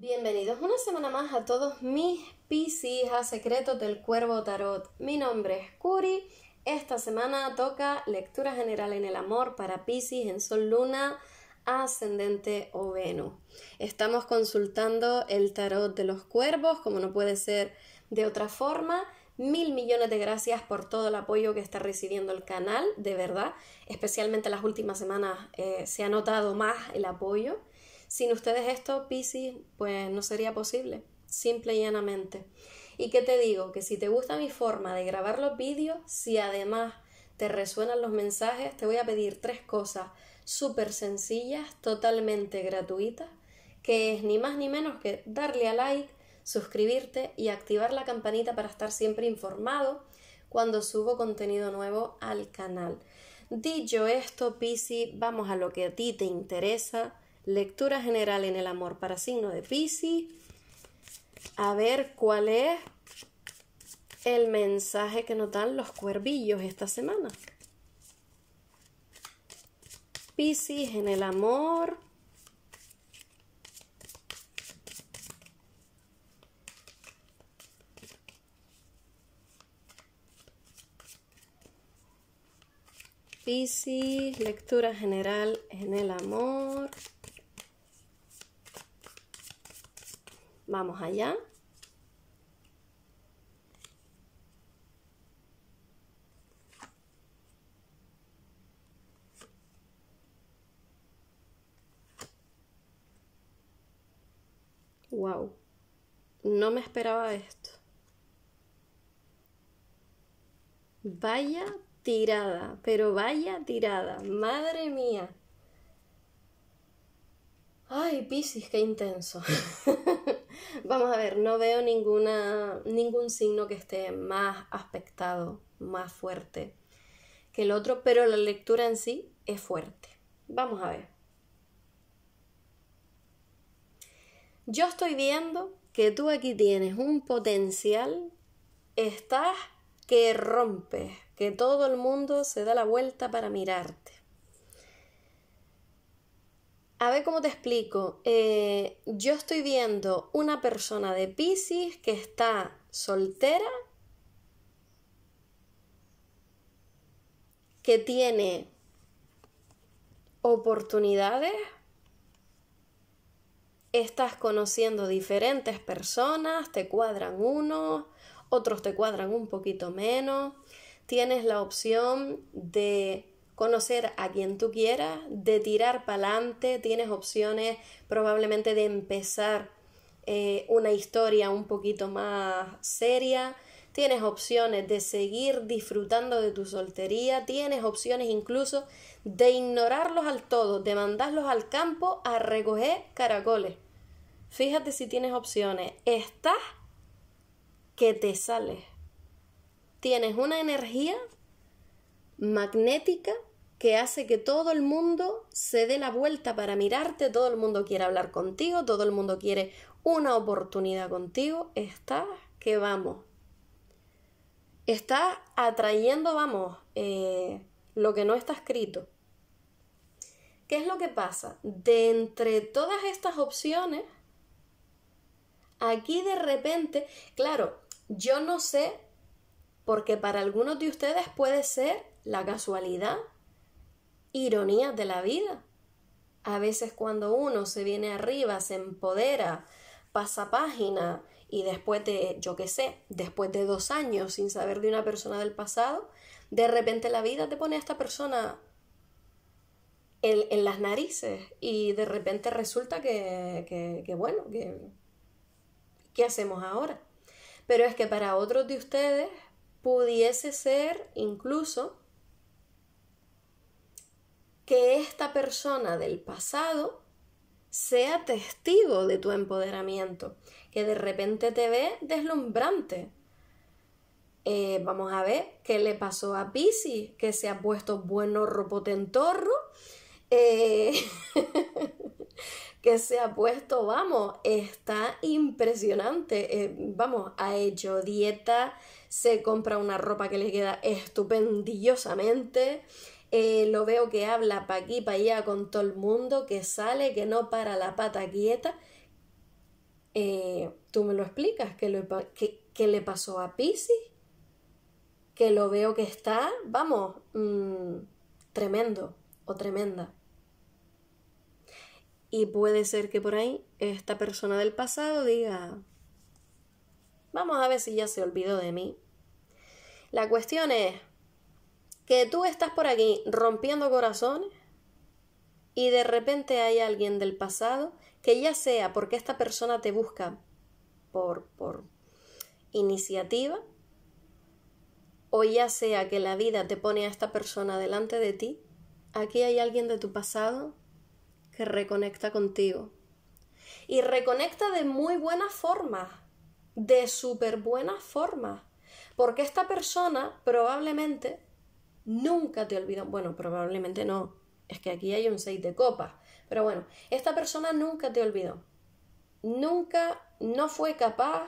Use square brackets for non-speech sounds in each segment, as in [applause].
Bienvenidos una semana más a todos mis piscis a secretos del cuervo tarot. Mi nombre es Curi. Esta semana toca lectura general en el amor para piscis en sol luna ascendente o Venus. Estamos consultando el tarot de los cuervos, como no puede ser de otra forma. Mil millones de gracias por todo el apoyo que está recibiendo el canal, de verdad. Especialmente las últimas semanas eh, se ha notado más el apoyo. Sin ustedes esto, Pisi, pues no sería posible, simple y llanamente. Y que te digo, que si te gusta mi forma de grabar los vídeos, si además te resuenan los mensajes, te voy a pedir tres cosas súper sencillas, totalmente gratuitas, que es ni más ni menos que darle a like, suscribirte y activar la campanita para estar siempre informado cuando subo contenido nuevo al canal. Dicho esto, Pisi, vamos a lo que a ti te interesa. Lectura general en el amor para signo de Pisces. A ver cuál es el mensaje que nos dan los cuervillos esta semana. Piscis en el amor. Piscis, lectura general en el amor. Vamos allá. Wow, no me esperaba esto. Vaya tirada, pero vaya tirada, madre mía. Ay, Piscis, qué intenso. [laughs] Vamos a ver, no veo ninguna, ningún signo que esté más aspectado, más fuerte que el otro, pero la lectura en sí es fuerte. Vamos a ver. Yo estoy viendo que tú aquí tienes un potencial, estás que rompes, que todo el mundo se da la vuelta para mirarte. A ver cómo te explico. Eh, yo estoy viendo una persona de Pisces que está soltera, que tiene oportunidades, estás conociendo diferentes personas, te cuadran unos, otros te cuadran un poquito menos, tienes la opción de conocer a quien tú quieras, de tirar para adelante, tienes opciones probablemente de empezar eh, una historia un poquito más seria, tienes opciones de seguir disfrutando de tu soltería, tienes opciones incluso de ignorarlos al todo, de mandarlos al campo a recoger caracoles. Fíjate si tienes opciones. Estás que te sales. Tienes una energía magnética que hace que todo el mundo se dé la vuelta para mirarte, todo el mundo quiere hablar contigo, todo el mundo quiere una oportunidad contigo, está que vamos. está atrayendo, vamos, eh, lo que no está escrito. ¿Qué es lo que pasa? De entre todas estas opciones, aquí de repente, claro, yo no sé, porque para algunos de ustedes puede ser la casualidad ironías de la vida. A veces cuando uno se viene arriba, se empodera, pasa página y después de, yo qué sé, después de dos años sin saber de una persona del pasado, de repente la vida te pone a esta persona en, las narices y de repente resulta que, que bueno, que, ¿qué hacemos ahora? Pero es que para otros de ustedes pudiese ser incluso que esta persona del pasado sea testigo de tu empoderamiento, que de repente te ve deslumbrante. Eh, vamos a ver qué le pasó a Pisi. que se ha puesto buen horro potentorro, eh, [laughs] que se ha puesto, vamos, está impresionante, eh, vamos, ha hecho dieta, se compra una ropa que le queda estupendillosamente, eh, lo veo que habla pa' aquí, pa' allá con todo el mundo, que sale, que no para la pata quieta. Eh, Tú me lo explicas, ¿Qué, le pasó a Pisi? Que lo veo que está, vamos, mm, tremendo o tremenda. Y puede ser que por ahí esta persona del pasado diga, vamos a ver si ya se olvidó de mí. La cuestión es, que tú estás por aquí rompiendo corazones y de repente hay alguien del pasado que ya sea porque esta persona te busca por, por iniciativa o ya sea que la vida te pone a esta persona delante de ti, aquí hay alguien de tu pasado que reconecta contigo. Y reconecta de muy buena forma, de súper buenas formas, porque esta persona probablemente nunca te olvidó, bueno, probablemente no, es que aquí hay un 6 de copas, pero bueno, esta persona nunca te olvidó, nunca, no fue capaz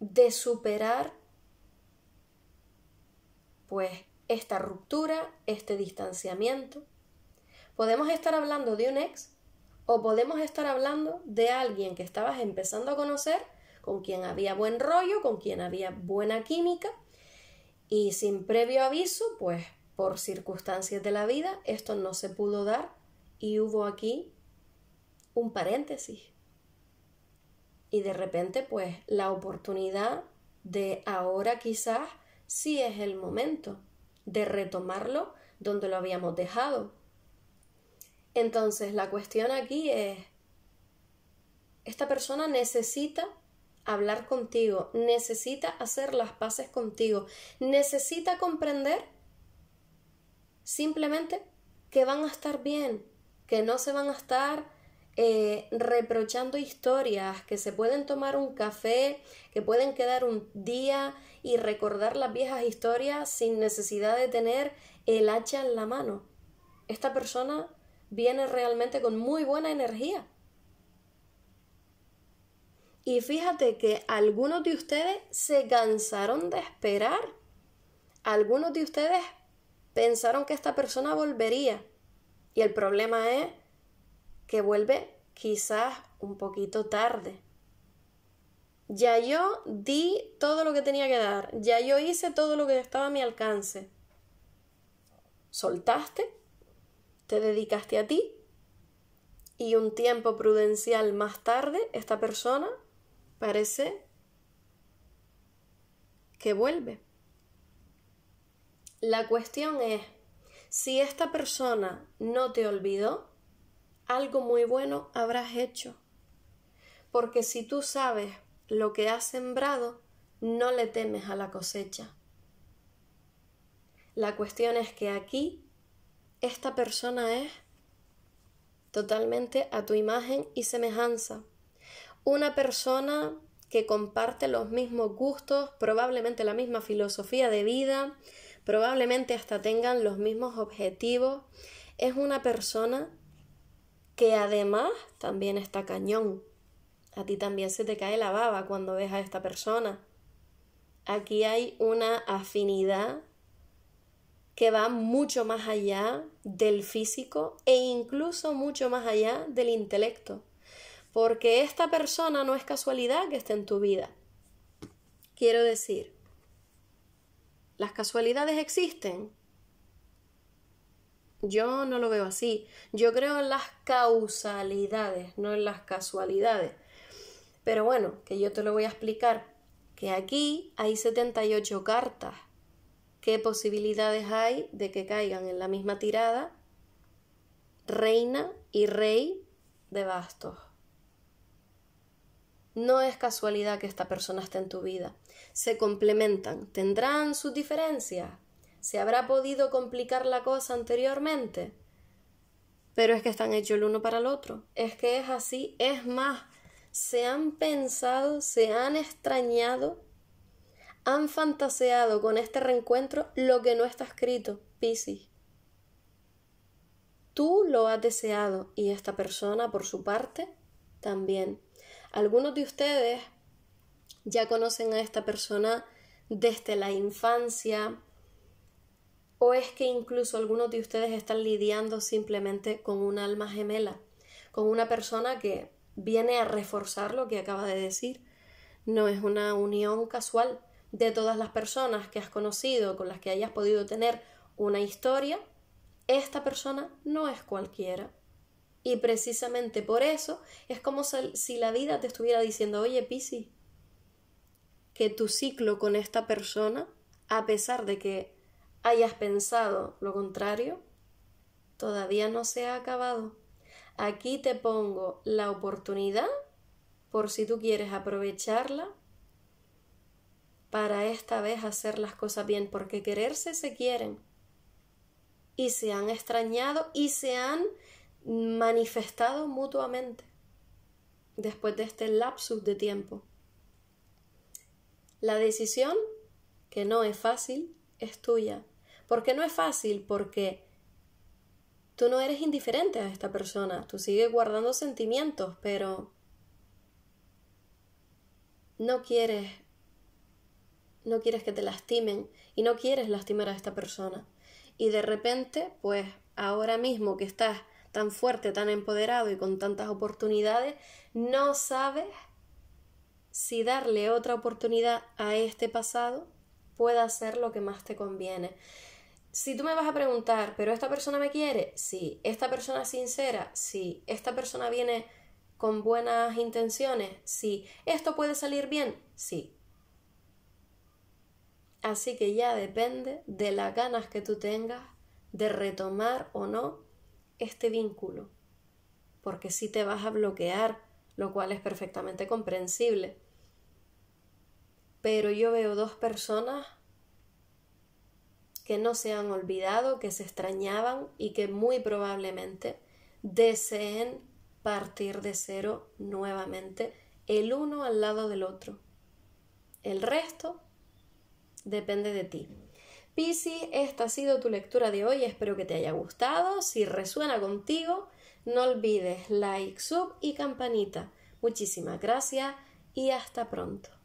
de superar pues esta ruptura, este distanciamiento. Podemos estar hablando de un ex o podemos estar hablando de alguien que estabas empezando a conocer, con quien había buen rollo, con quien había buena química, y sin previo aviso, pues por circunstancias de la vida, esto no se pudo dar y hubo aquí un paréntesis. Y de repente, pues la oportunidad de ahora quizás sí es el momento de retomarlo donde lo habíamos dejado. Entonces, la cuestión aquí es, ¿esta persona necesita hablar contigo, necesita hacer las paces contigo, necesita comprender simplemente que van a estar bien, que no se van a estar eh, reprochando historias, que se pueden tomar un café, que pueden quedar un día y recordar las viejas historias sin necesidad de tener el hacha en la mano. Esta persona viene realmente con muy buena energía. Y fíjate que algunos de ustedes se cansaron de esperar. Algunos de ustedes pensaron que esta persona volvería. Y el problema es que vuelve quizás un poquito tarde. Ya yo di todo lo que tenía que dar, ya yo hice todo lo que estaba a mi alcance. Soltaste, te dedicaste a ti y un tiempo prudencial más tarde esta persona parece que vuelve. La cuestión es, si esta persona no te olvidó, algo muy bueno habrás hecho. Porque si tú sabes lo que has sembrado, no le temes a la cosecha. La cuestión es que aquí esta persona es totalmente a tu imagen y semejanza una persona que comparte los mismos gustos, probablemente la misma filosofía de vida, probablemente hasta tengan los mismos objetivos. Es una persona que además también está cañón. A ti también se te cae la baba cuando ves a esta persona. Aquí hay una afinidad que va mucho más allá del físico e incluso mucho más allá del intelecto porque esta persona no es casualidad que esté en tu vida. Quiero decir, las casualidades existen. Yo no lo veo así. Yo creo en las causalidades, no en las casualidades. Pero bueno, que yo te lo voy a explicar. Que aquí hay 78 cartas. ¿Qué posibilidades hay de que caigan en la misma tirada? Reina y rey de bastos. No es casualidad que esta persona esté en tu vida. Se complementan, tendrán sus diferencias. Se habrá podido complicar la cosa anteriormente. Pero es que están hechos el uno para el otro. Es que es así. Es más, se han pensado, se han extrañado, han fantaseado con este reencuentro lo que no está escrito, Piscis. Tú lo has deseado y esta persona, por su parte, también. Algunos de ustedes ya conocen a esta persona desde la infancia o es que incluso algunos de ustedes están lidiando simplemente con un alma gemela, con una persona que viene a reforzar lo que acaba de decir. No es una unión casual de todas las personas que has conocido, con las que hayas podido tener una historia, esta persona no es cualquiera. Y precisamente por eso es como si la vida te estuviera diciendo, oye, Pisi, que tu ciclo con esta persona, a pesar de que hayas pensado lo contrario, todavía no se ha acabado. Aquí te pongo la oportunidad, por si tú quieres aprovecharla, para esta vez hacer las cosas bien, porque quererse se quieren. Y se han extrañado y se han manifestado mutuamente después de este lapsus de tiempo. La decisión, que no es fácil, es tuya. ¿Por qué no es fácil? Porque tú no eres indiferente a esta persona, tú sigues guardando sentimientos, pero no quieres no quieres que te lastimen y no quieres lastimar a esta persona. Y de repente, pues ahora mismo que estás tan fuerte, tan empoderado y con tantas oportunidades, no sabes si darle otra oportunidad a este pasado pueda ser lo que más te conviene. Si tú me vas a preguntar, ¿pero esta persona me quiere? Sí. ¿Esta persona es sincera? Sí. ¿Esta persona viene con buenas intenciones? Sí. ¿Esto puede salir bien? Sí. Así que ya depende de las ganas que tú tengas de retomar o no este vínculo, porque si te vas a bloquear, lo cual es perfectamente comprensible. Pero yo veo dos personas que no se han olvidado, que se extrañaban y que muy probablemente deseen partir de cero nuevamente, el uno al lado del otro. El resto depende de ti. Pisi, esta ha sido tu lectura de hoy, espero que te haya gustado. Si resuena contigo, no olvides like, sub y campanita. Muchísimas gracias y hasta pronto.